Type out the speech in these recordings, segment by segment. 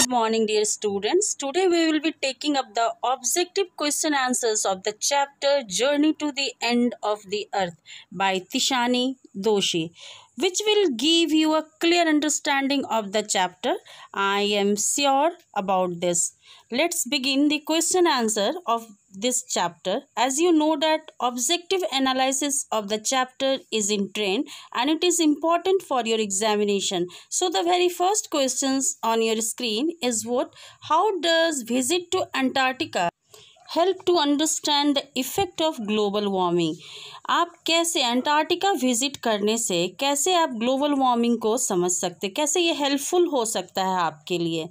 good morning dear students today we will be taking up the objective question answers of the chapter journey to the end of the earth by tishani doshi which will give you a clear understanding of the chapter i am sure about this let's begin the question answer of this chapter as you know that objective analysis of the chapter is in train, and it is important for your examination so the very first questions on your screen is what how does visit to antarctica help to understand the effect of global warming आप कैसे Antarctica visit करने से कैसे आप global warming को समझ सकते कैसे ये हेल्पफुल हो सकता है आपके लिए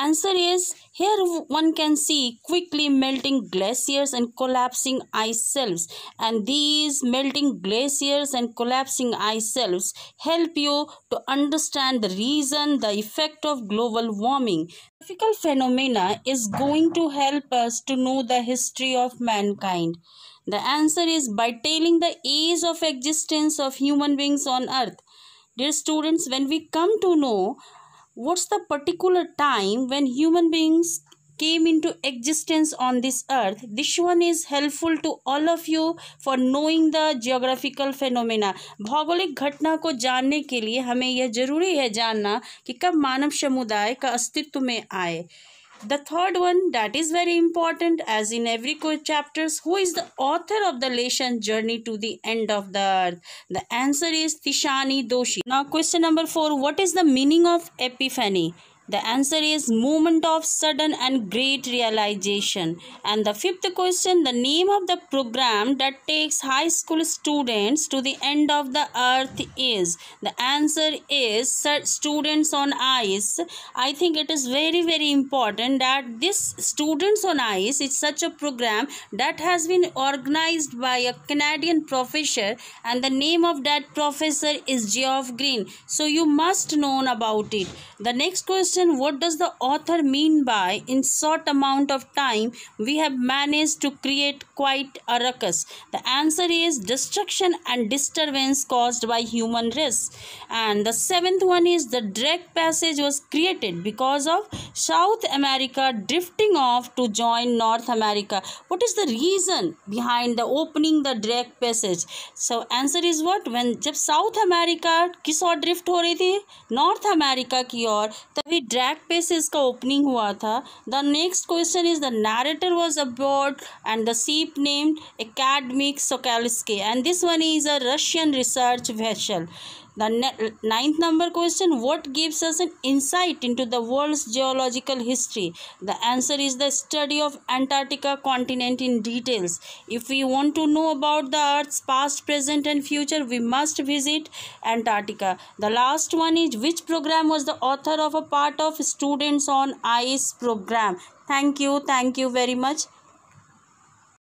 answer is here one can see quickly melting glaciers and collapsing ice shelves and these melting glaciers and collapsing ice shelves help you to understand the reason the effect of global warming Geographical phenomena is going to help us to know the history of mankind? The answer is by telling the age of existence of human beings on earth. Dear students, when we come to know what's the particular time when human beings came into existence on this earth this one is helpful to all of you for knowing the geographical phenomena भौगोलिक घटना को जानने के लिए हमें यह जरूरी है जानना कि कब मानव समुदाय का अस्तित्व में आए The third one that is very important as in every chapters who is the author of the lesson journey to the end of the earth the answer is Tishani Doshi now question number 4 what is the meaning of epiphany the answer is moment of sudden and great realization. And the fifth question, the name of the program that takes high school students to the end of the earth is? The answer is Students on Ice. I think it is very very important that this Students on Ice is such a program that has been organized by a Canadian professor and the name of that professor is Geoff Green. So you must know about it. The next question what does the author mean by in short amount of time we have managed to create quite a ruckus? The answer is destruction and disturbance caused by human race. And the seventh one is the direct passage was created because of South America drifting off to join North America. What is the reason behind the opening the direct passage? So answer is what? When जब South America किस और drift हो रही थी North America की ओर तभी ड्रैक पे से इसका ओपनिंग हुआ था the next question is the narrator was aboard and the ship named Akademik Shokalskiy and this one is a Russian research vessel The ninth number question What gives us an insight into the world's geological history? The answer is the study of Antarctica continent in details. If we want to know about the Earth's past, present, and future, we must visit Antarctica. The last one is Which program was the author of a part of Students on Ice program? Thank you. Thank you very much.